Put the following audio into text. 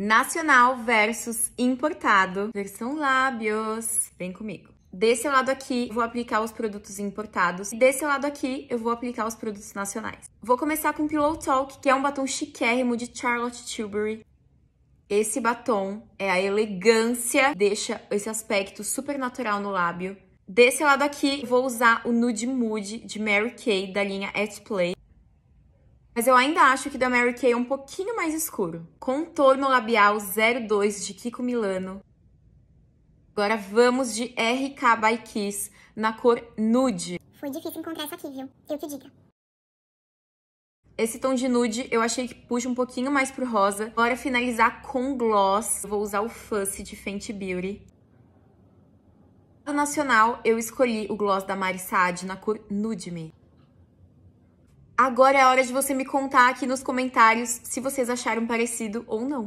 nacional versus importado, versão lábios. Vem comigo. Desse lado aqui, vou aplicar os produtos importados. E desse lado aqui, eu vou aplicar os produtos nacionais. Vou começar com o Pillow Talk, que é um batom chiquérrimo de Charlotte Tilbury. Esse batom é a elegância, deixa esse aspecto super natural no lábio. Desse lado aqui, vou usar o Nude Mood de Mary Kay, da linha At Play. Mas eu ainda acho que da Mary Kay é um pouquinho mais escuro. Contorno labial 02 de Kiko Milano. Agora vamos de RK by Kiss na cor nude. Foi difícil encontrar essa aqui, viu? Eu te digo. Esse tom de nude eu achei que puxa um pouquinho mais pro rosa. Bora finalizar com gloss. vou usar o Fussy de Fenty Beauty. Do nacional, eu escolhi o gloss da Mari Saad na cor Nude Me. Agora é a hora de você me contar aqui nos comentários se vocês acharam parecido ou não.